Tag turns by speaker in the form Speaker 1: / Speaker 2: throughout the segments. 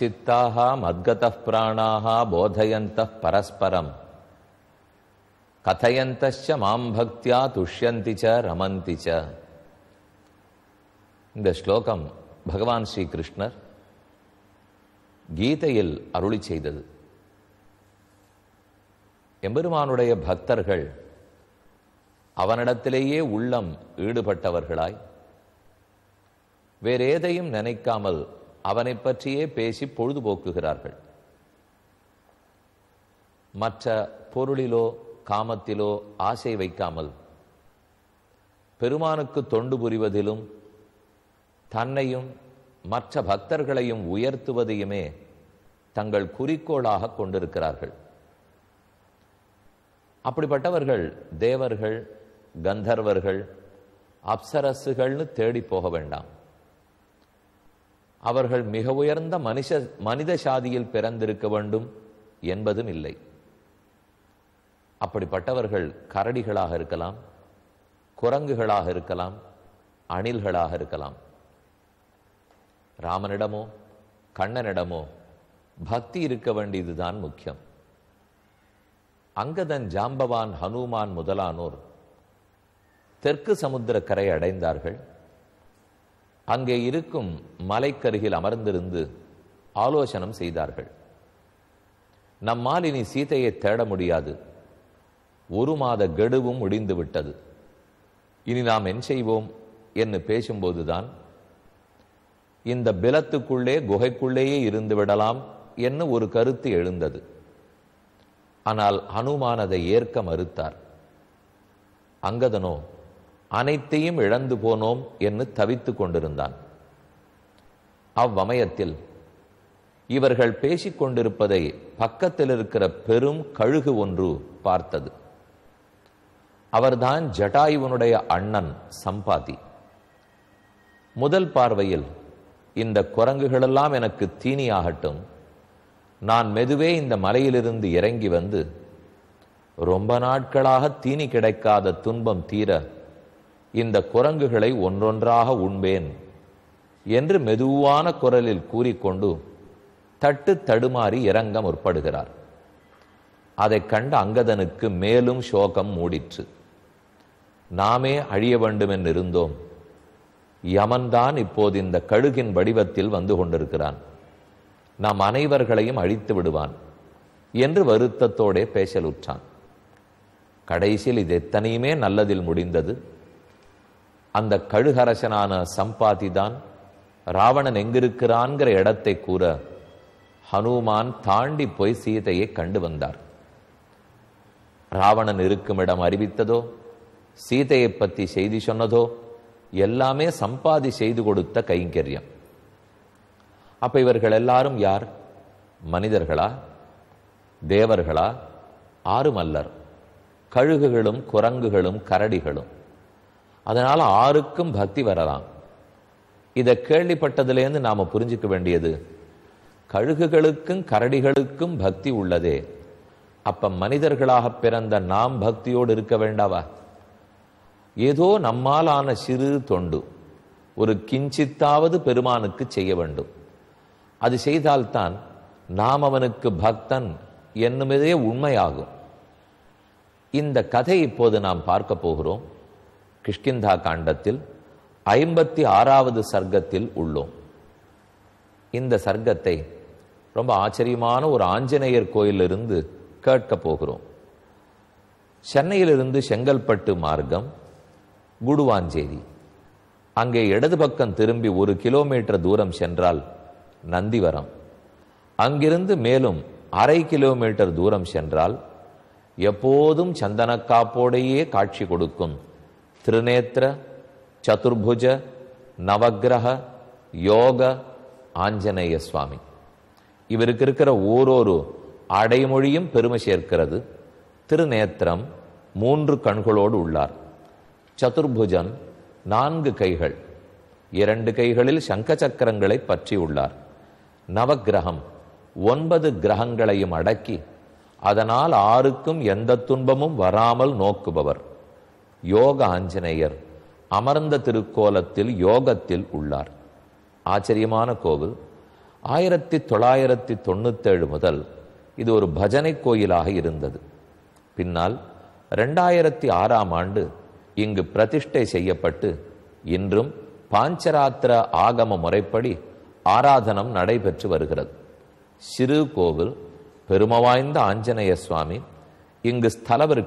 Speaker 1: மச்சித்தாக மத்கத பிராணாக போதையந்த பரஸ்பரம் கதையந்த மாம் பக்தியா துஷ்யந்தி ச ரமந்தி ச இந்த ஸ்லோகம் பகவான் ஸ்ரீகிருஷ்ணர் கீதையில் அருளி செய்தது எம்பெருமானுடைய பக்தர்கள் அவனிடத்திலேயே உள்ளம் ஈடுபட்டவர்களாய் வேறேதையும் நினைக்காமல் அவனை பற்றியே பேசி பொழுதுபோக்குகிறார்கள் மற்ற பொருளிலோ காமத்திலோ ஆசை வைக்காமல் பெருமானுக்கு தொண்டு புரிவதிலும் தன்னையும் மற்ற பக்தர்களையும் உயர்த்துவதையுமே தங்கள் குறிக்கோளாக கொண்டிருக்கிறார்கள் அப்படிப்பட்டவர்கள் தேவர்கள் கந்தர்வர்கள் அப்சரசுகள்னு தேடி போக வேண்டாம் அவர்கள் மிக உயர்ந்த மனுஷ மனித சாதியில் பிறந்திருக்க வேண்டும் என்பதும் இல்லை அப்படிப்பட்டவர்கள் கரடிகளாக இருக்கலாம் குரங்குகளாக இருக்கலாம் அணில்களாக இருக்கலாம் ராமனிடமோ கண்ணனிடமோ பக்தி இருக்க வேண்டியதுதான் முக்கியம் அங்கதன் ஜாம்பவான் ஹனுமான் முதலானோர் தெற்கு சமுத்திர கரை அடைந்தார்கள் அங்கே இருக்கும் மலைக்கருகில் அமர்ந்திருந்து ஆலோசனம் செய்தார்கள் நம்மால் இனி சீதையை தேட முடியாது ஒரு மாத கெடுவும் முடிந்து விட்டது இனி நாம் என் செய்வோம் என்று பேசும்போதுதான் இந்த பிலத்துக்குள்ளே குகைக்குள்ளேயே இருந்து விடலாம் என்று ஒரு கருத்து எழுந்தது ஆனால் ஹனுமான் அதை ஏற்க மறுத்தார் அங்கதனோ அனைத்தையும் இழந்து போனோம் என்று தவித்துக் கொண்டிருந்தான் அவ்வமயத்தில் இவர்கள் பேசிக் கொண்டிருப்பதை பக்கத்தில் இருக்கிற பெரும் கழுகு ஒன்று பார்த்தது அவர்தான் ஜட்டாயுவனுடைய அண்ணன் சம்பாதி முதல் பார்வையில் இந்த குரங்குகளெல்லாம் எனக்கு தீனியாகட்டும் நான் மெதுவே இந்த மலையிலிருந்து இறங்கி வந்து ரொம்ப நாட்களாக தீனி கிடைக்காத துன்பம் தீர இந்த குரங்குகளை ஒன்றொன்றாக உண்பேன் என்று மெதுவான குரலில் கூறிக்கொண்டு தட்டு தடுமாறி இறங்க முற்படுகிறார் அதைக் கண்ட அங்கதனுக்கு மேலும் சோகம் மூடிற்று நாமே அழிய வேண்டுமென்றிருந்தோம் யமன்தான் இப்போது இந்த கழுகின் வடிவத்தில் வந்து கொண்டிருக்கிறான் நாம் அனைவர்களையும் அழித்து விடுவான் என்று வருத்தத்தோடே பேசலுற்றான் கடைசியில் இது எத்தனையுமே நல்லதில் முடிந்தது அந்த கழுகரசனான சம்பாதி தான் ராவணன் எங்கிருக்கிறான்கிற இடத்தை கூற ஹனுமான் தாண்டி போய் சீதையை கண்டு வந்தார் ராவணன் இருக்கும் இடம் அறிவித்ததோ சீதையை பற்றி செய்தி சொன்னதோ எல்லாமே சம்பாதி செய்து கொடுத்த கைங்கரியம் அப்ப இவர்கள் எல்லாரும் யார் மனிதர்களா தேவர்களா ஆறுமல்லர் கழுகுகளும் குரங்குகளும் கரடிகளும் அதனால் ஆருக்கும் பக்தி வரலாம் இதை கேள்விப்பட்டதுலேருந்து நாம் புரிஞ்சிக்க வேண்டியது கழுகுகளுக்கும் கரடிகளுக்கும் பக்தி உள்ளதே அப்போ மனிதர்களாக பிறந்த நாம் பக்தியோடு இருக்க வேண்டாவா ஏதோ நம்மால் ஆன சிறு தொண்டு ஒரு கிஞ்சித்தாவது பெருமானுக்கு செய்ய வேண்டும் அது செய்தால்தான் நாம் அவனுக்கு பக்தன் என்னுமதே உண்மையாகும் இந்த கதை இப்போது நாம் பார்க்க போகிறோம் கிஷ்கிந்தா காண்டத்தில் ஐம்பத்தி ஆறாவது சர்க்கத்தில் உள்ளோம் இந்த சர்க்கத்தை ரொம்ப ஆச்சரியமான ஒரு ஆஞ்சநேயர் கோயிலிருந்து கேட்க போகிறோம் சென்னையிலிருந்து செங்கல்பட்டு மார்க்கம் குடுவாஞ்சேரி அங்கே இடது பக்கம் திரும்பி ஒரு கிலோமீட்டர் தூரம் சென்றால் நந்திவரம் அங்கிருந்து மேலும் அரை கிலோமீட்டர் தூரம் சென்றால் எப்போதும் சந்தனக்காப்போடையே காட்சி கொடுக்கும் திருநேத்திர சதுர்புஜ நவகிரக யோக ஆஞ்சநேய சுவாமி இவருக்கு இருக்கிற ஓரொரு அடைமொழியும் பெருமை சேர்க்கிறது திருநேத்திரம் மூன்று கண்களோடு உள்ளார் சதுர்புஜன் நான்கு கைகள் இரண்டு கைகளில் சங்க சக்கரங்களை பற்றி உள்ளார் நவகிரகம் ஒன்பது கிரகங்களையும் அடக்கி அதனால் ஆருக்கும் எந்த துன்பமும் வராமல் நோக்குபவர் யோக ஆஞ்சநேயர் அமர்ந்த திருக்கோலத்தில் யோகத்தில் உள்ளார் ஆச்சரியமான கோவில் ஆயிரத்தி தொள்ளாயிரத்தி தொண்ணூத்தேழு முதல் இது ஒரு பஜனை கோயிலாக இருந்தது பின்னால் ரெண்டாயிரத்தி ஆறாம் ஆண்டு இங்கு பிரதிஷ்டை செய்யப்பட்டு இன்றும் பாஞ்சராத்திர ஆகம முறைப்படி ஆராதனம் நடைபெற்று வருகிறது சிறு கோவில் பெருமவாய்ந்த ஆஞ்சநேய சுவாமி இங்கு ஸ்தல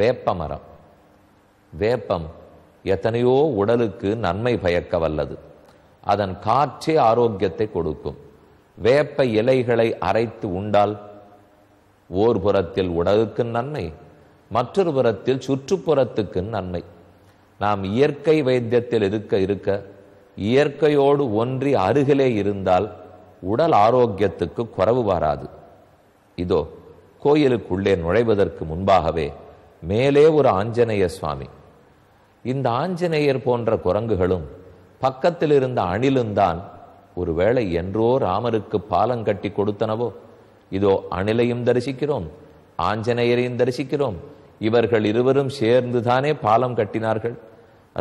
Speaker 1: வேப்பமரம் வேப்பம் எத்தனையோ உடலுக்கு நன்மை பயக்க வல்லது அதன் காற்றே ஆரோக்கியத்தை கொடுக்கும் வேப்ப இலைகளை அரைத்து உண்டால் ஓர் புறத்தில் உடலுக்கு நன்மை மற்றொரு புறத்தில் சுற்றுப்புறத்துக்கு நன்மை நாம் இயற்கை வைத்தியத்தில் இருக்க இருக்க இயற்கையோடு ஒன்றி அருகிலே இருந்தால் உடல் ஆரோக்கியத்துக்கு குறவு வராது இதோ கோயிலுக்குள்ளே நுழைவதற்கு முன்பாகவே மேலே ஒரு ஆஞ்சநேய சுவாமி இந்த ஆஞ்சநேயர் போன்ற குரங்குகளும் பக்கத்தில் இருந்த அணிலும் தான் ஒருவேளை என்றோ ராமருக்கு பாலம் கட்டி கொடுத்தனவோ இதோ அணிலையும் தரிசிக்கிறோம் ஆஞ்சநேயரையும் தரிசிக்கிறோம் இவர்கள் இருவரும் சேர்ந்துதானே பாலம் கட்டினார்கள்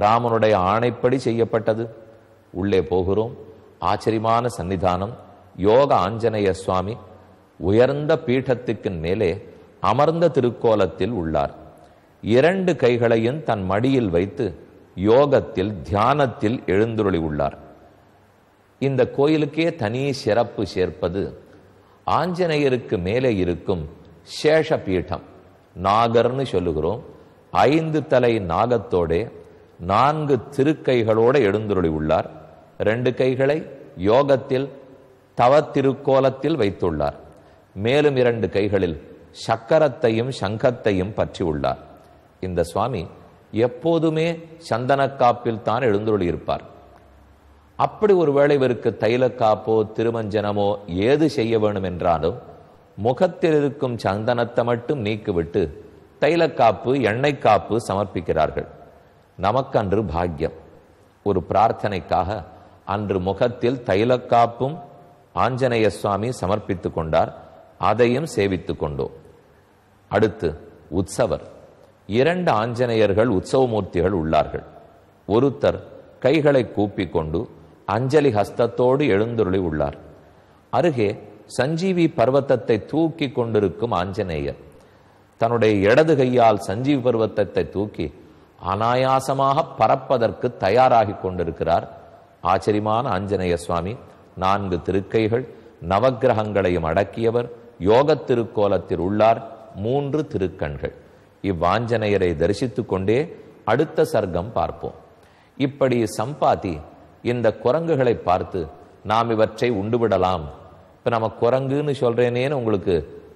Speaker 1: ராமனுடைய ஆணைப்படி செய்யப்பட்டது உள்ளே போகிறோம் ஆச்சரியமான சன்னிதானம் யோக ஆஞ்சநேய சுவாமி உயர்ந்த பீட்டத்துக்கு மேலே அமர்ந்த திருக்கோலத்தில் உள்ளார் இரண்டு கைகளையும் தன் மடியில் வைத்து யோகத்தில் தியானத்தில் எழுந்துருளி உள்ளார் இந்த கோயிலுக்கே தனி சிறப்பு சேர்ப்பது ஆஞ்சநேயருக்கு மேலே இருக்கும் சேஷ பீட்டம் நாகர்னு சொல்லுகிறோம் ஐந்து தலை நாகத்தோடே நான்கு திருக்கைகளோடு எழுந்துருளி உள்ளார் ரெண்டு கைகளை யோகத்தில் தவத்திருக்கோலத்தில் வைத்துள்ளார் மேலும் இரண்டு கைகளில் சக்கரத்தையும் சங்கத்தையும் பற்றி உள்ளார் இந்த சுவாமி எப்போதுமே சந்தனக்காப்பில் தான் எழுந்துருளி இருப்பார் அப்படி ஒரு வேளை இவருக்கு தைலக்காப்போ திருமஞ்சனமோ ஏது செய்ய வேணும் என்றாலும் முகத்தில் இருக்கும் சந்தனத்தை மட்டும் நீக்கிவிட்டு தைலக்காப்பு எண்ணெய் காப்பு சமர்ப்பிக்கிறார்கள் நமக்கன்று பாக்யம் ஒரு பிரார்த்தனைக்காக அன்று முகத்தில் தைலக்காப்பும் ஆஞ்சநேய சுவாமி சமர்ப்பித்துக் கொண்டார் அதையும் சேவித்து கொண்டோம் அடுத்து உற்சவர் இரண்டு ஆஞ்சநேயர்கள் உற்சவமூர்த்திகள் உள்ளார்கள் ஒருத்தர் கைகளை கூப்பிக் கொண்டு அஞ்சலி ஹஸ்தத்தோடு எழுந்துருளி உள்ளார் அருகே சஞ்சீவி பர்வத்தத்தை தூக்கி கொண்டிருக்கும் ஆஞ்சநேயர் தன்னுடைய இடது கையால் சஞ்சீவி பர்வத்தத்தை தூக்கி அனாயாசமாக பறப்பதற்கு தயாராகி கொண்டிருக்கிறார் ஆச்சரியமான ஆஞ்சநேய சுவாமி நான்கு திருக்கைகள் நவகிரகங்களையும் அடக்கியவர் யோக திருக்கோலத்தில் உள்ளார் மூன்று திருக்கண்கள் இவ்வாஞ்சனையரை தரிசித்து கொண்டே அடுத்த சர்க்கம் பார்ப்போம் இப்படி சம்பாத்தி இந்த குரங்குகளை பார்த்து நாம் இவற்றை உண்டுவிடலாம் இப்போ நம்ம குரங்குன்னு சொல்கிறேனேன்னு உங்களுக்கு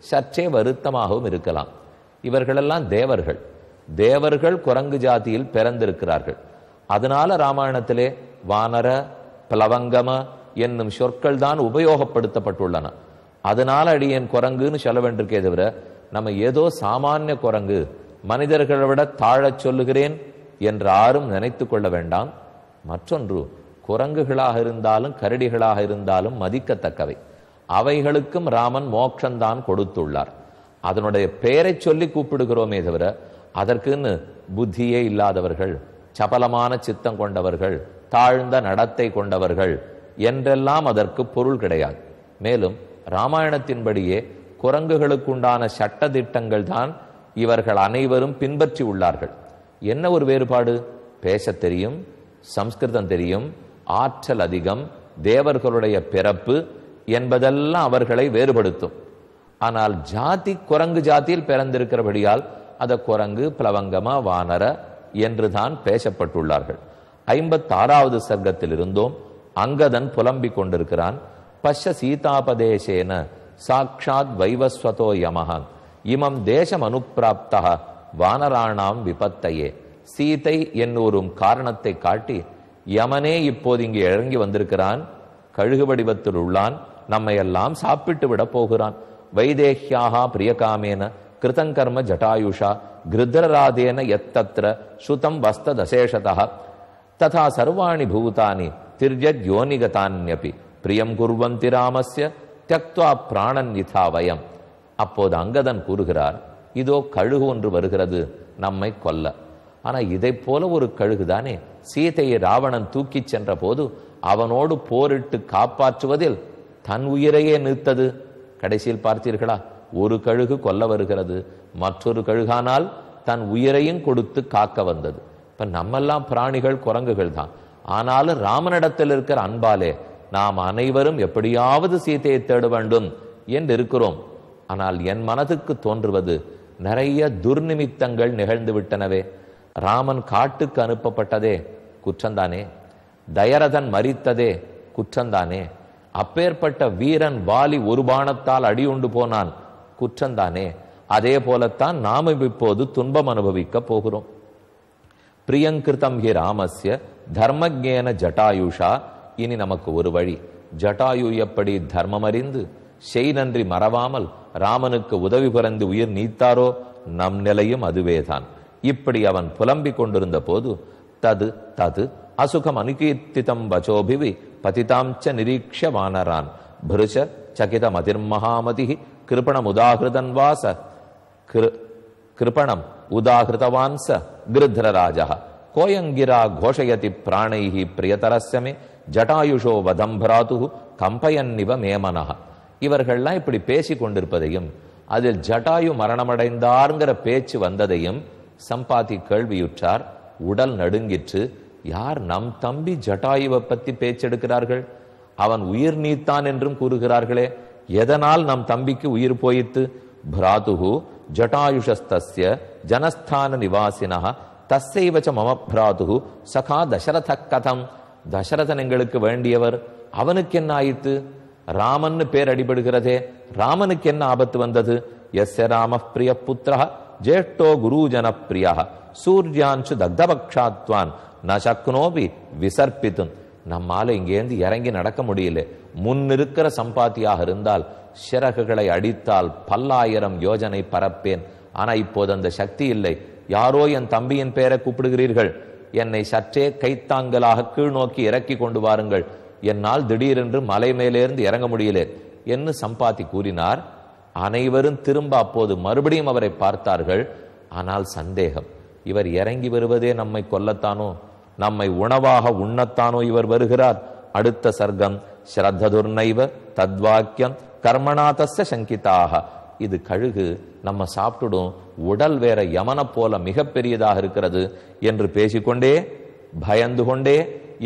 Speaker 1: சற்றே வருத்தமாகவும் இருக்கலாம் இவர்களெல்லாம் தேவர்கள் தேவர்கள் குரங்கு ஜாதியில் பிறந்திருக்கிறார்கள் அதனால ராமாயணத்திலே வானர பிளவங்கம என்னும் சொற்கள் தான் உபயோகப்படுத்தப்பட்டுள்ளன அதனால அடியேன் குரங்குன்னு சொல்ல வேண்டியிருக்கே தவிர நம்ம ஏதோ சாமானிய குரங்கு மனிதர்களை விட தாழச் சொல்லுகிறேன் என்று ஆறும் நினைத்து கொள்ள வேண்டாம் மற்றொன்று குரங்குகளாக இருந்தாலும் கரடிகளாக இருந்தாலும் மதிக்கத்தக்கவை அவைகளுக்கும் ராமன் மோட்சம்தான் கொடுத்துள்ளார் அதனுடைய பெயரை சொல்லி கூப்பிடுகிறோமே தவிர அதற்குன்னு புத்தியே இல்லாதவர்கள் சபலமான சித்தம் கொண்டவர்கள் தாழ்ந்த நடத்தை கொண்டவர்கள் என்றெல்லாம் அதற்கு பொருள் கிடையாது மேலும் ராமாயணத்தின்படியே குரங்குகளுக்குண்டான சட்ட திட்டங்கள் தான் இவர்கள் அனைவரும் பின்பற்றி உள்ளார்கள் என்ன ஒரு வேறுபாடு பேச தெரியும் சம்ஸ்கிருதம் தெரியும் ஆற்றல் அதிகம் தேவர்களுடைய பிறப்பு என்பதெல்லாம் அவர்களை வேறுபடுத்தும் ஆனால் ஜாதி குரங்கு ஜாத்தியில் பிறந்திருக்கிறபடியால் அத குரங்கு பிளவங்கமா வானர என்றுதான் பேசப்பட்டுள்ளார்கள் ஐம்பத்தாறாவது சர்க்கத்தில் இருந்தோம் அங்கதன் புலம்பிக் கொண்டிருக்கிறான் பஷ சீதாபதேசேன சாட்சாத் வைவஸ்வதோ யமஹான் இமம் தேசம் அனுப்பிராப்தா வானராணாம் விபத்தையே சீதை என்னூரும் காரணத்தை காட்டி யமனே இப்போது இங்கு இறங்கி வந்திருக்கிறான் கழுகு வடிவத்தில் உள்ளான் நம்மை எல்லாம் சாப்பிட்டு விட போகிறான் வைதேஹியாக பிரியகாமேன கிருதங்கர்ம ஜட்டாயுஷா கிருதராதேன எத்தத்திர சுதம் வஸ்த தசேஷதா ததா சர்வாணி பூதானி திர்யத் யோனிகதான்யபி பிரியம் குர்வந்தி ராமஸ்ய தியக்துவா பிராணன் வயம் அப்போது அங்கதன் கூறுகிறார் இதோ கழுகு ஒன்று வருகிறது நம்மை கொல்ல ஆனால் இதை போல ஒரு கழுகு தானே சீதையை ராவணன் தூக்கி சென்ற போது அவனோடு போரிட்டு காப்பாற்றுவதில் தன் உயிரையே நிறுத்தது கடைசியில் பார்த்தீர்களா ஒரு கழுகு கொல்ல வருகிறது மற்றொரு கழுகானால் தன் உயிரையும் கொடுத்து காக்க வந்தது இப்போ நம்மெல்லாம் பிராணிகள் குரங்குகள் தான் ஆனாலும் ராமனிடத்தில் இருக்கிற அன்பாலே நாம் அனைவரும் எப்படியாவது சீதையை தேட வேண்டும் என்று இருக்கிறோம் ஆனால் என் மனதுக்கு தோன்றுவது நிறைய துர்நிமித்தங்கள் நிகழ்ந்து விட்டனவே ராமன் காட்டுக்கு அனுப்பப்பட்டதே குற்றந்தானே தயரதன் மறித்ததே குற்றந்தானே அப்பேற்பட்ட வீரன் வாலி ஒரு பானத்தால் அடியுண்டு போனான் குற்றந்தானே அதே போலத்தான் நாமும் இப்போது துன்பம் அனுபவிக்க போகிறோம் பிரியங்கிருதம் ஹி ராமஸ்ய தர்மஜேன ஜட்டாயுஷா இனி நமக்கு ஒரு வழி ஜட்டாயு எப்படி தர்மமறிந்து செய் நன்றி மறவாமல் ராமனுக்கு உதவி பிறந்து உயிர் நீத்தாரோ நம் நிலையும் அதுவேதான் இப்படி அவன் புலம்பிக் கொண்டிருந்த போது தது தது அசுகம் அனுகீர்த்திதம் வச்சோபிவி பதிதாம்ச்ச நிரீக்ஷ வானரான் பிருஷ சகித மதிர்மகாமதி கிருபணம் உதாகிருதன் வாச கிருபணம் உதாகிருதவான் ச கிருத்ரராஜா கோயங்கிரா கோஷயதி பிராணைஹி பிரியதரசமே ஜடாயுஷோ வதம் பிராத்து கம்பயன்னிவ மேமனக இவர்கள்லாம் இப்படி பேசி கொண்டிருப்பதையும் அதில் ஜடாயு மரணமடைந்தார்ங்கிற பேச்சு வந்ததையும் சம்பாதி கேள்வியுற்றார் உடல் நடுங்கிற்று யார் நம் தம்பி ஜட்டாயுவை பத்தி பேச்செடுக்கிறார்கள் அவன் உயிர் நீத்தான் என்றும் கூறுகிறார்களே எதனால் நம் தம்பிக்கு உயிர் போயித்து பிராதுகு ஜட்டாயுஷஸ்தஸ்ய ஜனஸ்தான நிவாசினா தஸ்ஸைவச்ச மம பிராதுகு சகா தசரத கதம் தசரதன் எங்களுக்கு வேண்டியவர் அவனுக்கு என்ன ஆயிற்று ராமன்னு பேர் அடிபடுகிறதே ராமனுக்கு என்ன ஆபத்து வந்தது எஸ் ராம பிரிய புத்திரா ஜேஷ்டோ குருஜன பிரியா சூர்யான்சு தக்தபக்ஷாத்வான் ந விசர்பித்து நம்மால இங்கேருந்து இறங்கி நடக்க முடியல முன்னிருக்கிற சம்பாத்தியாக இருந்தால் சிறகுகளை அடித்தால் பல்லாயிரம் யோஜனை பரப்பேன் ஆனா இப்போது அந்த சக்தி இல்லை யாரோ என் தம்பியின் பெயரை கூப்பிடுகிறீர்கள் என்னை சற்றே கைத்தாங்கலாக கீழ் நோக்கி இறக்கி கொண்டு வாருங்கள் என்னால் திடீரென்று மலை மேலேருந்து இறங்க முடியலே என்று சம்பாத்தி கூறினார் அனைவரும் திரும்ப அப்போது மறுபடியும் அவரை பார்த்தார்கள் ஆனால் சந்தேகம் இவர் இறங்கி வருவதே நம்மை கொல்லத்தானோ நம்மை உணவாக உண்ணத்தானோ இவர் வருகிறார் அடுத்த சர்க்கம் ஸ்ரத்ததுர்ணைவ தத்வாக்கியம் கர்மணாதஸ்ய சங்கிதாக இது கழுகு நம்ம சாப்பிட்டுடும் உடல் வேற யமனை போல மிகப்பெரியதாக இருக்கிறது என்று பேசிக்கொண்டே பயந்து கொண்டே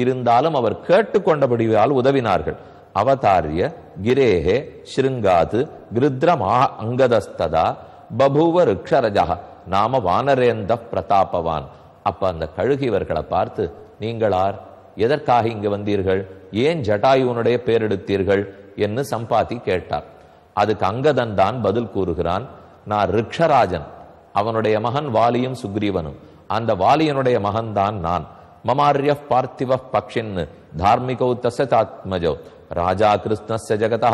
Speaker 1: இருந்தாலும் அவர் கேட்டுக்கொண்டபடியால் உதவினார்கள் அவதாரிய கிரேஹே ஸ்ருங்காது கிருத்ரமாக அங்கதஸ்ததா பபுவ ருக்ஷரஜா நாம வானரேந்த பிரதாபவான் அப்ப அந்த கழுகிவர்களை பார்த்து நீங்களார் எதற்காக இங்கு வந்தீர்கள் ஏன் ஜட்டாயுனுடைய பேரெடுத்தீர்கள் என்று சம்பாத்தி கேட்டார் அதுக்கு அங்கதன் தான் பதில் கூறுகிறான் நான் ரிக்ஷராஜன் அவனுடைய மகன் வாலியும் சுக்ரீவனும் அந்த வாலியனுடைய மகன்தான் நான் மமாரிய பார்த்திவ பக்ஷின் தார்மிகோ தசதாத்மஜோ ராஜா கிருஷ்ணஸ்ய ஜெகதா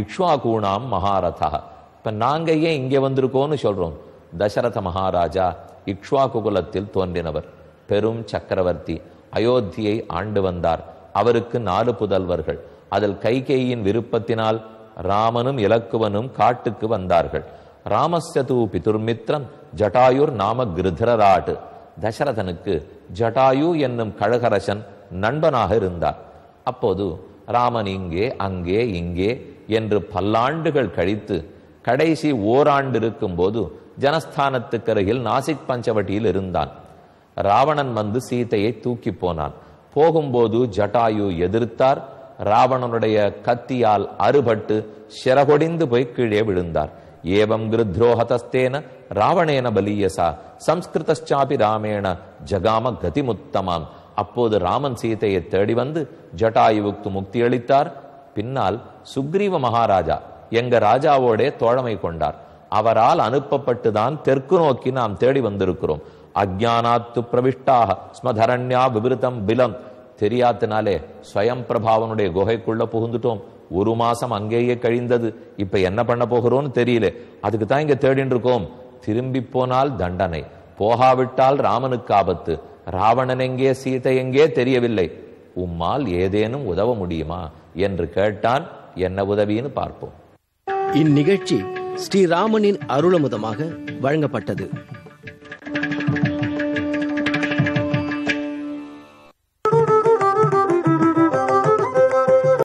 Speaker 1: இக்ஷ்வாகூணாம் மகாரதா இப்ப நாங்க ஏன் இங்கே வந்திருக்கோம்னு சொல்றோம் தசரத மகாராஜா இக்ஷ்வா குலத்தில் தோன்றினவர் பெரும் சக்கரவர்த்தி அயோத்தியை ஆண்டு வந்தார் அவருக்கு நாலு புதல்வர்கள் அதில் கைகேயின் விருப்பத்தினால் ராமனும் இலக்குவனும் காட்டுக்கு வந்தார்கள் ராமஸ்ய பிதுர்மித்ரம் ஜட்டாயுர் நாம கிருதிரராட் தசரதனுக்கு ஜட்டாயு என்னும் கழகரசன் நண்பனாக இருந்தார் அப்போது ராமன் இங்கே அங்கே இங்கே என்று பல்லாண்டுகள் கழித்து கடைசி ஓராண்டு இருக்கும்போது ஜனஸ்தானத்துக்கு அருகில் நாசிக் பஞ்சவட்டியில் இருந்தான் ராவணன் வந்து சீத்தையை தூக்கி போனான் போகும்போது ஜட்டாயு எதிர்த்தார் ராவணனுடைய கத்தியால் அறுபட்டு சிறகொடிந்து போய் கீழே விழுந்தார் ஏவம் கிருத்ரோஹதஸ்தேன ராவணேன பலியசா சம்ஸ்கிருதாபி ராமேண ஜகாம கதிமுத்தமாம் அப்போது ராமன் சீதையை தேடி வந்து ஜட்டாயுவுக்கு முக்தி அளித்தார் பின்னால் சுக்ரீவ மகாராஜா எங்க ராஜாவோடே தோழமை கொண்டார் அவரால் அனுப்பப்பட்டுதான் தெற்கு நோக்கி நாம் தேடி வந்திருக்கிறோம் அஜானாத்து பிரவிஷ்டாக ஸ்மதரண்யா விபிருதம் பிலம் தெரியாதனாலே ஸ்வயம் பிரபாவனுடைய குகைக்குள்ள புகுந்துட்டோம் ஒரு மாசம் அங்கேயே கழிந்தது இப்ப என்ன பண்ண போகிறோம்னு தெரியல அதுக்கு தான் இங்க தேடின்னு இருக்கோம் திரும்பி போனால் தண்டனை போகாவிட்டால் ராமனுக்கு ஆபத்து ராவணன் எங்கே சீதை எங்கே தெரியவில்லை உம்மால் ஏதேனும் உதவ முடியுமா என்று கேட்டான் என்ன உதவின்னு பார்ப்போம் இந்நிகழ்ச்சி ஸ்ரீராமனின் அருளமுதமாக வழங்கப்பட்டது